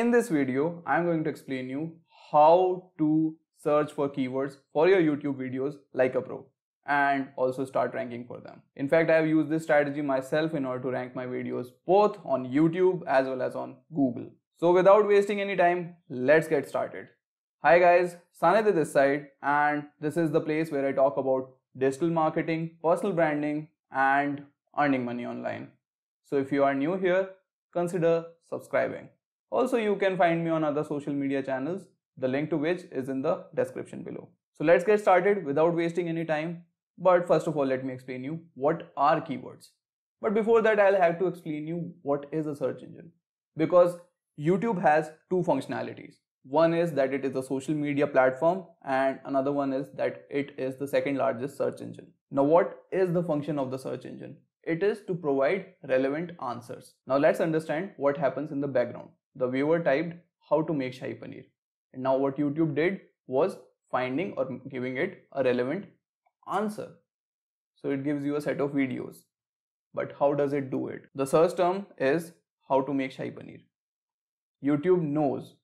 In this video, I'm going to explain you how to search for keywords for your YouTube videos like a pro and also start ranking for them. In fact, I have used this strategy myself in order to rank my videos both on YouTube as well as on Google. So without wasting any time, let's get started. Hi guys, Sanid this side and this is the place where I talk about digital marketing, personal branding and earning money online. So if you are new here, consider subscribing. Also, you can find me on other social media channels, the link to which is in the description below. So let's get started without wasting any time. But first of all, let me explain you what are keywords. But before that, I'll have to explain you what is a search engine. Because YouTube has two functionalities. One is that it is a social media platform and another one is that it is the second largest search engine. Now what is the function of the search engine? It is to provide relevant answers. Now let's understand what happens in the background the viewer typed how to make Shahi Paneer. And now what YouTube did was finding or giving it a relevant answer. So it gives you a set of videos. But how does it do it? The search term is how to make Shahi Paneer. YouTube knows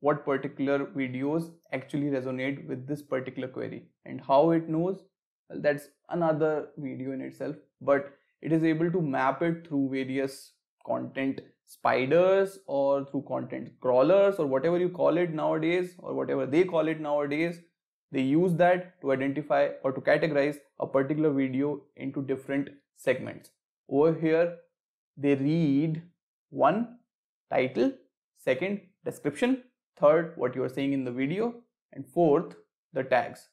what particular videos actually resonate with this particular query and how it knows well, that's another video in itself but it is able to map it through various content spiders or through content crawlers or whatever you call it nowadays or whatever they call it nowadays they use that to identify or to categorize a particular video into different segments over here they read one title second description third what you are saying in the video and fourth the tags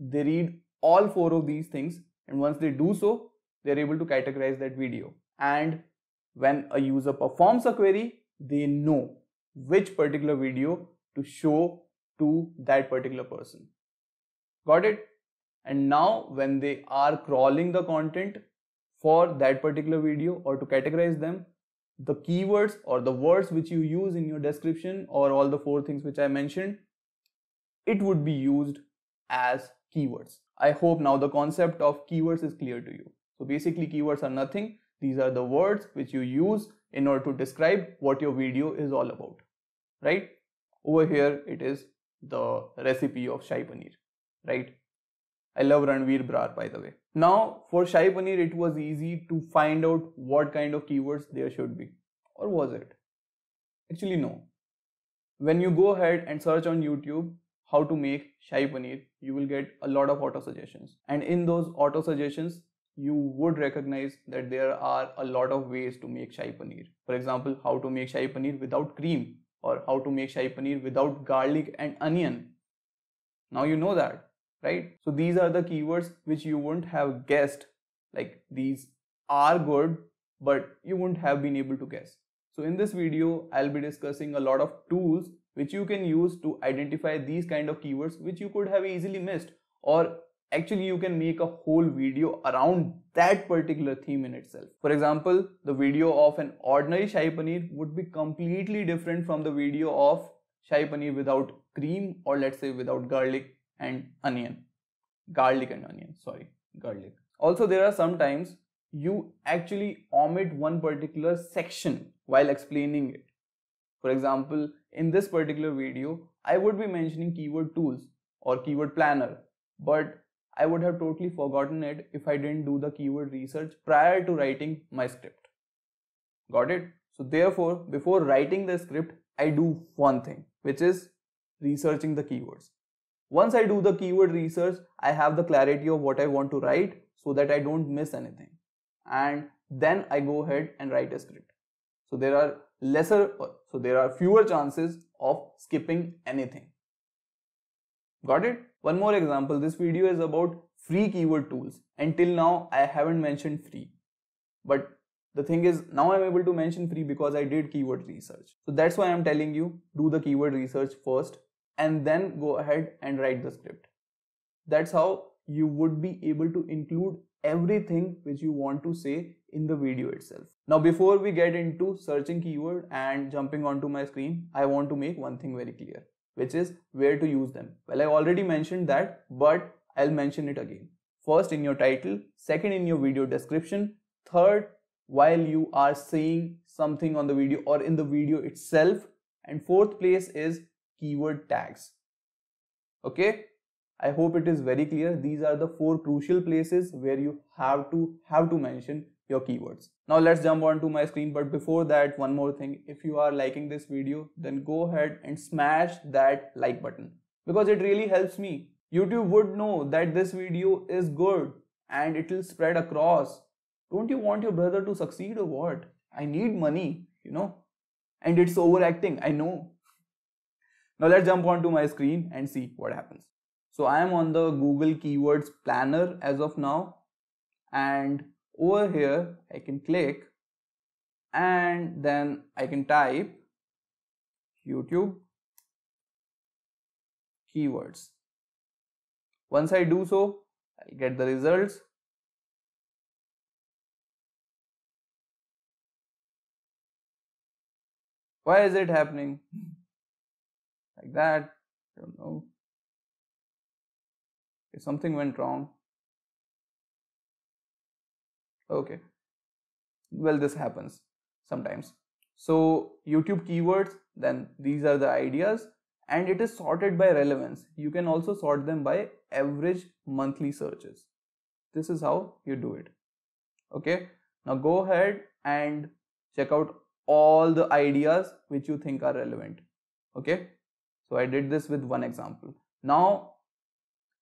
they read all four of these things and once they do so they're able to categorize that video and when a user performs a query, they know which particular video to show to that particular person. Got it? And now when they are crawling the content for that particular video or to categorize them, the keywords or the words which you use in your description or all the four things which I mentioned, it would be used as keywords. I hope now the concept of keywords is clear to you. So basically keywords are nothing these are the words which you use in order to describe what your video is all about, right? Over here, it is the recipe of Shahi Paneer, right? I love Ranveer Brar by the way. Now for Shahi Paneer it was easy to find out what kind of keywords there should be or was it? Actually no. When you go ahead and search on YouTube how to make Shahi Paneer you will get a lot of auto suggestions and in those auto suggestions you would recognize that there are a lot of ways to make shahi paneer. For example, how to make shahi paneer without cream or how to make shahi paneer without garlic and onion. Now you know that, right? So these are the keywords which you wouldn't have guessed. Like these are good, but you wouldn't have been able to guess. So in this video, I'll be discussing a lot of tools which you can use to identify these kind of keywords which you could have easily missed or actually you can make a whole video around that particular theme in itself for example the video of an ordinary shahi paneer would be completely different from the video of shahi paneer without cream or let's say without garlic and onion garlic and onion sorry garlic also there are sometimes you actually omit one particular section while explaining it for example in this particular video i would be mentioning keyword tools or keyword planner but I would have totally forgotten it if I didn't do the keyword research prior to writing my script. Got it? So therefore, before writing the script, I do one thing, which is researching the keywords. Once I do the keyword research, I have the clarity of what I want to write so that I don't miss anything. And then I go ahead and write a script. So there are lesser, so there are fewer chances of skipping anything. Got it? One more example, this video is about free keyword tools and till now I haven't mentioned free. But the thing is now I'm able to mention free because I did keyword research. So that's why I'm telling you do the keyword research first and then go ahead and write the script. That's how you would be able to include everything which you want to say in the video itself. Now before we get into searching keyword and jumping onto my screen, I want to make one thing very clear which is where to use them. Well, I already mentioned that, but I'll mention it again. First in your title, second in your video description, third while you are saying something on the video or in the video itself, and fourth place is keyword tags. Okay, I hope it is very clear. These are the four crucial places where you have to have to mention your keywords. Now let's jump onto my screen but before that one more thing if you are liking this video then go ahead and smash that like button because it really helps me. YouTube would know that this video is good and it will spread across. Don't you want your brother to succeed or what? I need money you know and it's overacting I know. Now let's jump onto my screen and see what happens. So I am on the Google Keywords Planner as of now and over here I can click and then I can type YouTube keywords. Once I do so, I'll get the results. Why is it happening? Like that? I don't know. If something went wrong okay well this happens sometimes so youtube keywords then these are the ideas and it is sorted by relevance you can also sort them by average monthly searches this is how you do it okay now go ahead and check out all the ideas which you think are relevant okay so i did this with one example now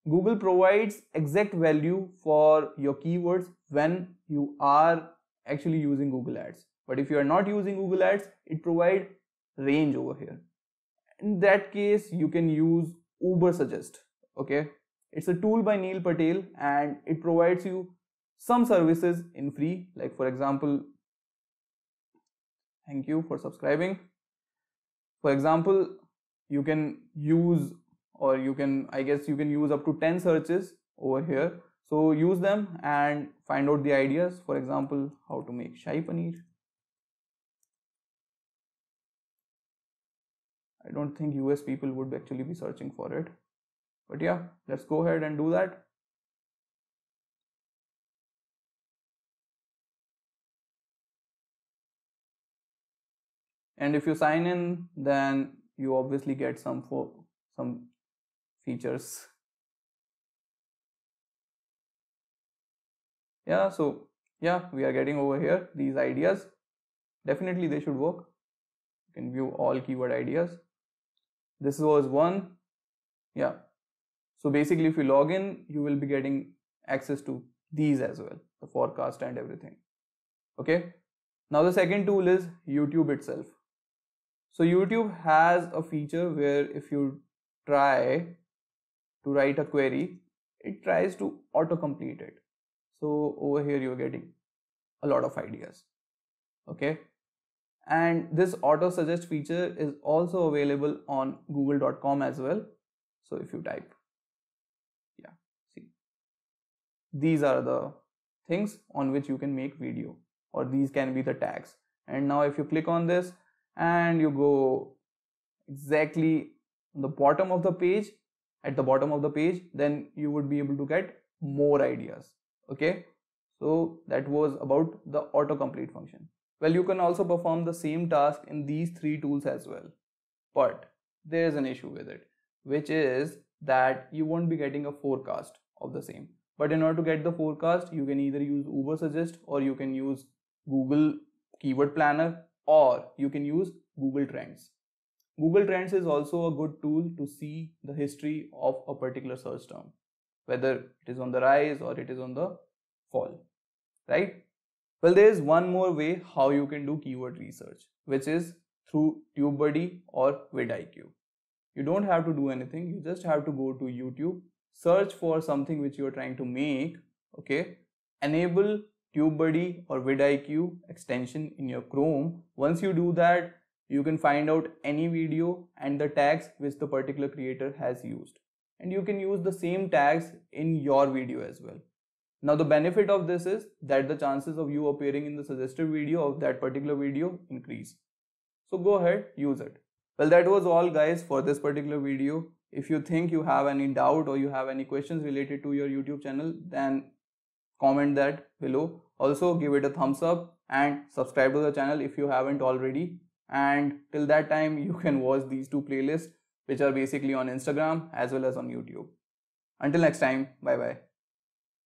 Google provides exact value for your keywords when you are actually using Google Ads. But if you are not using Google Ads, it provides range over here. In that case, you can use Uber Suggest. Okay, it's a tool by Neil Patel and it provides you some services in free, like for example, thank you for subscribing. For example, you can use or you can i guess you can use up to 10 searches over here so use them and find out the ideas for example how to make shahi paneer i don't think us people would actually be searching for it but yeah let's go ahead and do that and if you sign in then you obviously get some for some features. Yeah, so yeah, we are getting over here these ideas. Definitely they should work. You can view all keyword ideas. This was one. Yeah. So basically if you log in, you will be getting access to these as well, the forecast and everything. Okay. Now the second tool is YouTube itself. So YouTube has a feature where if you try to write a query, it tries to autocomplete it. So over here you're getting a lot of ideas. Okay. And this auto suggest feature is also available on google.com as well. So if you type, yeah, see, these are the things on which you can make video or these can be the tags. And now if you click on this and you go exactly on the bottom of the page, at the bottom of the page then you would be able to get more ideas okay so that was about the autocomplete function well you can also perform the same task in these three tools as well but there is an issue with it which is that you won't be getting a forecast of the same but in order to get the forecast you can either use uber suggest or you can use google keyword planner or you can use google trends Google Trends is also a good tool to see the history of a particular search term, whether it is on the rise or it is on the fall, right? Well, there is one more way how you can do keyword research, which is through TubeBuddy or vidIQ. You don't have to do anything, you just have to go to YouTube, search for something which you are trying to make, okay? Enable TubeBuddy or vidIQ extension in your Chrome. Once you do that, you can find out any video and the tags which the particular creator has used. And you can use the same tags in your video as well. Now the benefit of this is that the chances of you appearing in the suggested video of that particular video increase. So go ahead, use it. Well that was all guys for this particular video. If you think you have any doubt or you have any questions related to your YouTube channel then comment that below. Also give it a thumbs up and subscribe to the channel if you haven't already and till that time you can watch these two playlists which are basically on Instagram as well as on YouTube. Until next time, bye bye.